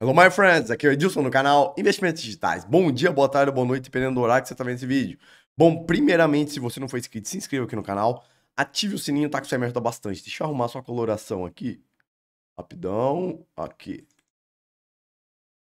Hello, my friends! Aqui é o Edilson no canal Investimentos Digitais. Bom dia, boa tarde, boa noite, dependendo do horário que você está vendo esse vídeo. Bom, primeiramente, se você não for inscrito, se inscreva aqui no canal, ative o sininho, tá? Que isso me ajuda bastante. Deixa eu arrumar sua coloração aqui. Rapidão, aqui.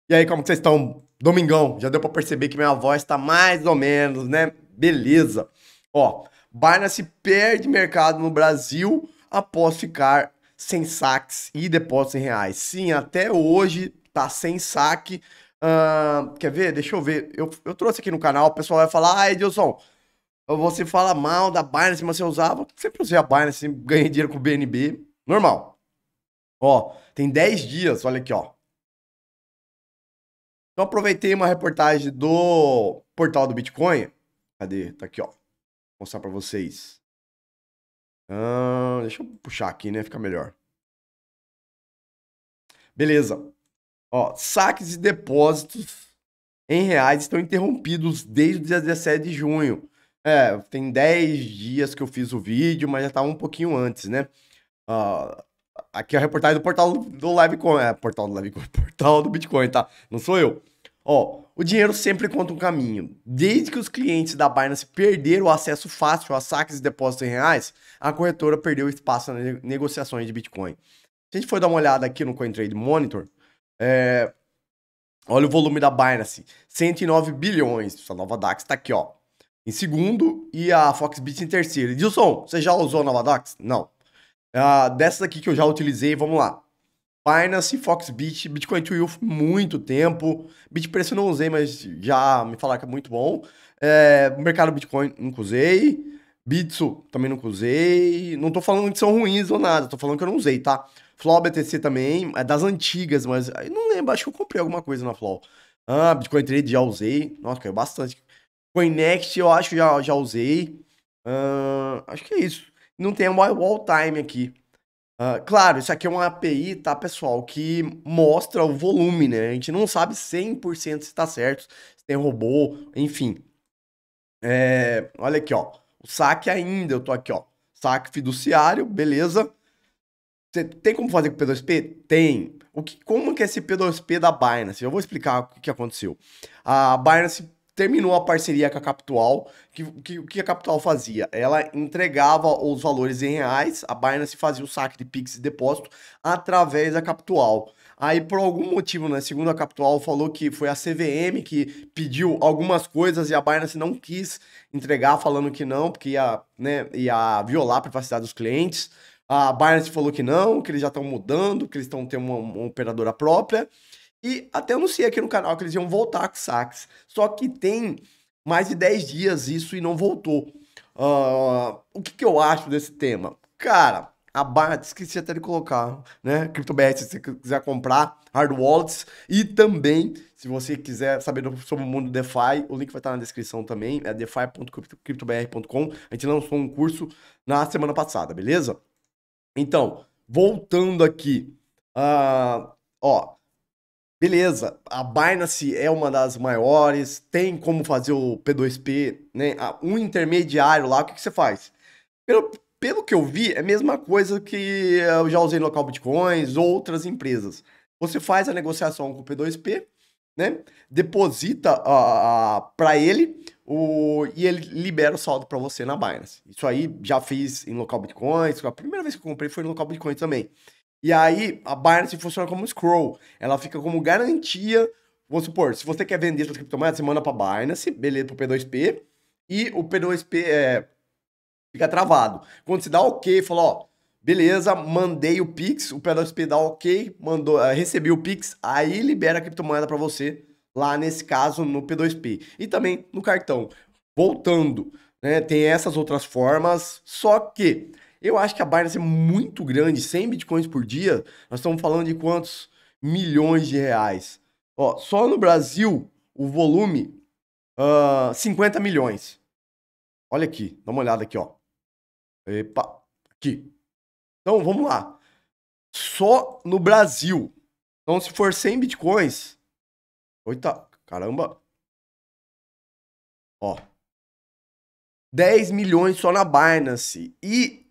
E aí, como que vocês estão? Domingão, já deu para perceber que minha voz está mais ou menos, né? Beleza. Ó, Binance perde mercado no Brasil após ficar sem saques e depósitos em reais. Sim, até hoje tá sem saque. Uh, quer ver? Deixa eu ver. Eu, eu trouxe aqui no canal, o pessoal vai falar, ah, Edilson, você fala mal da Binance, mas você usava. Sempre usei a Binance, ganhei dinheiro com o BNB. Normal. Ó, tem 10 dias, olha aqui, ó. Então aproveitei uma reportagem do portal do Bitcoin. Cadê? Tá aqui, ó. Vou mostrar pra vocês. deixa eu puxar aqui, né? Fica melhor. Beleza. Ó, saques e depósitos em reais estão interrompidos desde o dia 17 de junho. É, tem 10 dias que eu fiz o vídeo, mas já estava um pouquinho antes, né? Uh, aqui é a reportagem do portal do Livecoin. É, portal do Livecoin, portal do Bitcoin, tá? Não sou eu. Ó, o dinheiro sempre conta um caminho. Desde que os clientes da Binance perderam o acesso fácil a saques e depósitos em reais, a corretora perdeu espaço nas negociações de Bitcoin. Se a gente for dar uma olhada aqui no CoinTrade Monitor, é, olha o volume da Binance, 109 assim, bilhões. Essa nova DAX está aqui, ó. Em segundo e a Foxbit em terceiro. Dilson, você já usou a nova DAX? Não. Dessa ah, dessas aqui que eu já utilizei, vamos lá. Binance, Foxbit, Bitcoin to Youth, muito tempo. Bitpreço eu não usei, mas já me falaram que é muito bom. É, mercado Bitcoin, nunca usei. Bitsu, também nunca usei. Não tô falando que são ruins ou nada, tô falando que eu não usei, tá? Flow BTC também, é das antigas, mas não lembro, acho que eu comprei alguma coisa na Flow. Ah, Bitcoin Trade já usei. Nossa, caiu bastante. Coinext eu acho que já, já usei. Ah, acho que é isso. Não tem uma wall time aqui. Ah, claro, isso aqui é uma API, tá, pessoal, que mostra o volume, né? A gente não sabe 100% se tá certo, se tem robô, enfim. É, olha aqui, ó. O saque ainda, eu tô aqui, ó. Saque fiduciário, beleza. Você tem como fazer com P2P? Tem. O que, como que é esse P2P da Binance? Eu vou explicar o que, que aconteceu. A Binance terminou a parceria com a Capital. Que, que, que a Capital fazia? Ela entregava os valores em reais, a Binance fazia o saque de Pix e depósito através da Capital. Aí, por algum motivo, né? Segundo a Capital, falou que foi a CVM que pediu algumas coisas e a Binance não quis entregar, falando que não, porque ia, né, ia violar a privacidade dos clientes. A Binance falou que não, que eles já estão mudando, que eles estão tendo uma, uma, operadora própria. E até anunciei aqui no canal que eles iam voltar com saques. Só que tem mais de 10 dias isso e não voltou. Uh, o que, que eu acho desse tema? Cara, a Binance, esqueci até de colocar, né? CryptoBR, se você quiser comprar, hard wallets. E também, se você quiser saber sobre o mundo DeFi, o link vai estar na descrição também, é defi.cryptobr.com. A gente lançou um curso na semana passada, beleza? Então, voltando aqui, uh, ó, beleza, a Binance é uma das maiores, tem como fazer o P2P, né? Ah, um intermediário lá, o que, que você faz? Pelo, pelo que eu vi, é a mesma coisa que eu já usei no local Bitcoins, outras empresas. Você faz a negociação com o P2P, né? Deposita uh, uh para ele o, e ele libera o saldo para você na Binance. Isso aí já fiz em local Bitcoins. A primeira vez que eu comprei foi no local Bitcoins também. E aí a Binance funciona como scroll. Ela fica como garantia. Vamos supor, se você quer vender suas criptomoedas, você manda para Binance, beleza, para o P2P. E o P2P é fica travado. Quando se dá ok, fala, ó, beleza, mandei o Pix, o PLSP dá ok, mandou, uh, recebi o Pix, aí libera a criptomoeda para você, lá nesse caso no P2P. E também no cartão. Voltando, né, tem essas outras formas, só que eu acho que a Binance é muito grande, 100 bitcoins por dia, nós estamos falando de quantos milhões de reais. Ó, só no Brasil, o volume, uh, ah, 50 milhões. Olha aqui, dá uma olhada aqui, ó. Epa, aqui. Então vamos lá. Só no Brasil. Então se for 100 bitcoins. Oita, caramba. Ó. 10 milhões só na Binance. E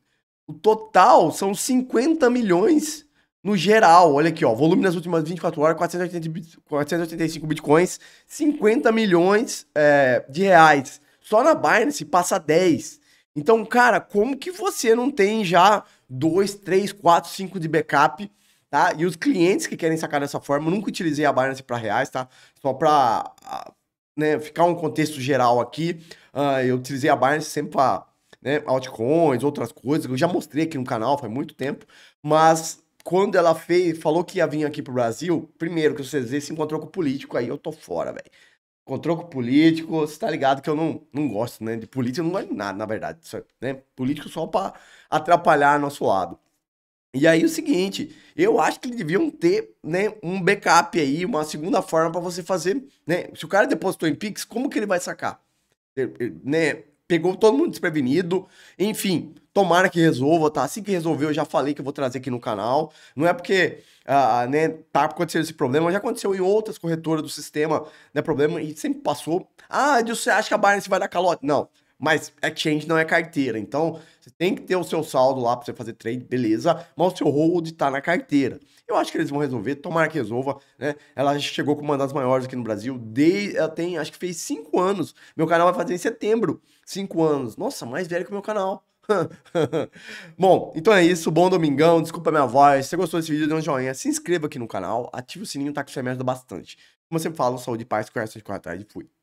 o total são 50 milhões no geral. Olha aqui, ó. Volume nas últimas 24 horas: 485 bitcoins, 50 milhões é, de reais. Só na Binance passa 10. Então, cara, como que você não tem já dois, três, quatro, cinco de backup, tá? E os clientes que querem sacar dessa forma, eu nunca utilizei a Binance para reais, tá? Só para ah, né, ficar um contexto geral aqui, uh, eu utilizei a Binance sempre para né, altcoins, outras coisas, eu já mostrei aqui no canal faz muito tempo, mas quando ela fez, falou que ia vir aqui pro Brasil, primeiro que o CZ se encontrou com o político, aí eu tô fora, velho com troco político, você tá ligado que eu não, não gosto, né? De política eu não gosto de nada, na verdade. Só, né? Político só para atrapalhar nosso lado. E aí o seguinte, eu acho que eles deviam ter, né, um backup aí, uma segunda forma para você fazer, né? Se o cara depositou em Pix, como que ele vai sacar? Ele, ele, né? pegou todo mundo desprevenido. Enfim, tomara que resolva, tá? Assim que resolver, eu já falei que eu vou trazer aqui no canal. Não é porque ah, ah, né, tá acontecendo esse problema, já aconteceu em outras corretoras do sistema, né? Problema e sempre passou. Ah, deus, você acha que a Binance vai dar calote? Não mas exchange não é carteira. Então, você tem que ter o seu saldo lá para você fazer trade, beleza, mas o seu hold está na carteira. Eu acho que eles vão resolver, tomara que resolva, né? Ela chegou com uma das maiores aqui no Brasil, desde, ela tem, acho que fez cinco anos. Meu canal vai fazer em setembro, cinco anos. Nossa, mais velho que o meu canal. Bom, então é isso. Bom domingão. Desculpa a minha voz. Se você gostou desse vídeo, dê um joinha. Se inscreva aqui no canal. ative o sininho, tá? Que isso me ajuda bastante. Como eu sempre falo, saúde, paz, coração de quatro atrás e fui.